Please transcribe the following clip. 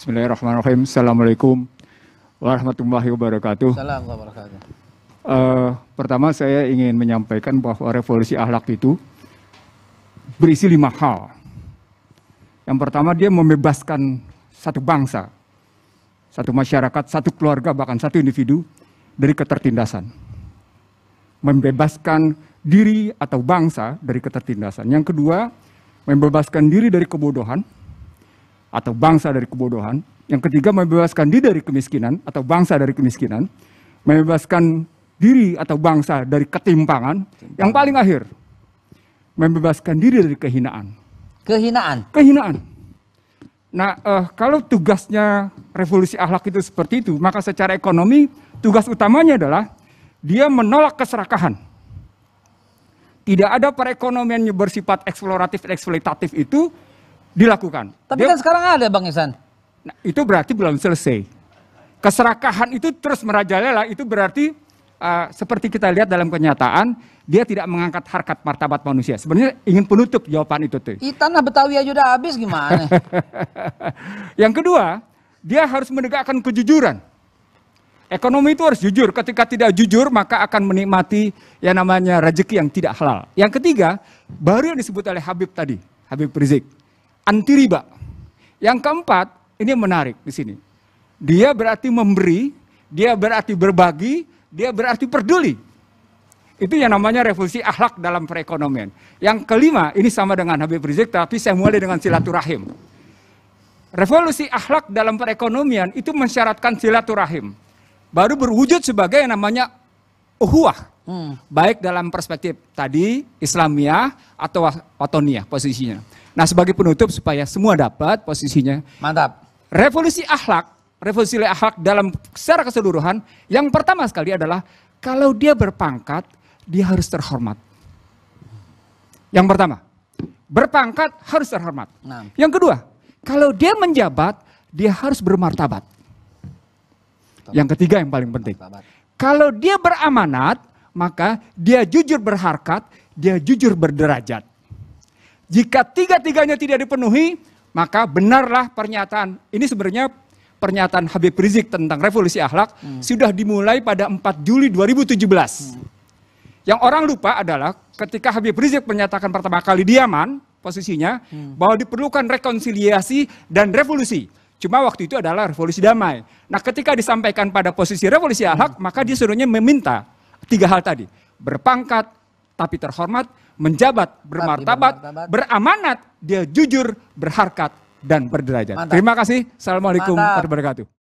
Bismillahirrahmanirrahim. Assalamualaikum warahmatullahi wabarakatuh. uh, Pertama saya ingin menyampaikan bahwa revolusi akhlak itu berisi lima hal. Yang pertama dia membebaskan satu bangsa, satu masyarakat, satu keluarga, bahkan satu individu dari ketertindasan. Membebaskan diri atau bangsa dari ketertindasan. Yang kedua, membebaskan diri dari kebodohan atau bangsa dari kebodohan. Yang ketiga membebaskan diri dari kemiskinan atau bangsa dari kemiskinan. Membebaskan diri atau bangsa dari ketimpangan. Yang paling akhir, membebaskan diri dari kehinaan. Kehinaan? Kehinaan. Nah, eh, kalau tugasnya revolusi akhlak itu seperti itu, maka secara ekonomi tugas utamanya adalah dia menolak keserakahan. Tidak ada perekonomian yang bersifat eksploratif dan eksploitatif itu dilakukan. Tapi Dia, kan sekarang ada Bang Isan. Nah, itu berarti belum selesai. Keserakahan itu terus merajalela itu berarti uh, seperti kita lihat dalam kenyataan dia tidak mengangkat harkat martabat manusia. Sebenarnya ingin penutup jawaban itu tuh. Itanah tanah Betawi aja udah habis gimana? Yang kedua, dia harus menegakkan kejujuran. Ekonomi itu harus jujur. Ketika tidak jujur, maka akan menikmati yang namanya rezeki yang tidak halal. Yang ketiga, baru yang disebut oleh Habib tadi, Habib Rizik anti riba. Yang keempat, ini menarik di sini. Dia berarti memberi, dia berarti berbagi, dia berarti peduli. Itu yang namanya revolusi akhlak dalam perekonomian. Yang kelima, ini sama dengan Habib Rizik, tapi saya mulai dengan silaturahim. Revolusi akhlak dalam perekonomian itu mensyaratkan silaturahim. Baru berwujud sebagai yang namanya uhuah. Hmm. Baik dalam perspektif tadi Islamia atau Watonia posisinya. Nah sebagai penutup supaya semua dapat posisinya. Mantap. Revolusi akhlak, revolusi akhlak dalam secara keseluruhan yang pertama sekali adalah kalau dia berpangkat dia harus terhormat. Yang pertama, berpangkat harus terhormat. Nah. Yang kedua, kalau dia menjabat dia harus bermartabat. Yang ketiga yang paling penting. Kalau dia beramanat, maka dia jujur berharkat, dia jujur berderajat. Jika tiga-tiganya tidak dipenuhi, maka benarlah pernyataan. Ini sebenarnya pernyataan Habib Rizik tentang revolusi akhlak hmm. sudah dimulai pada 4 Juli 2017. Hmm. Yang orang lupa adalah ketika Habib Rizik menyatakan pertama kali diaman posisinya hmm. bahwa diperlukan rekonsiliasi dan revolusi. Cuma waktu itu adalah revolusi damai. Nah, ketika disampaikan pada posisi revolusi akhlak, hmm. maka dia suruhnya meminta Tiga hal tadi. Berpangkat tapi terhormat, menjabat bermartabat, beramanat, dia jujur, berharkat dan berderajat. Mantap. Terima kasih. Assalamualaikum warahmatullahi wabarakatuh.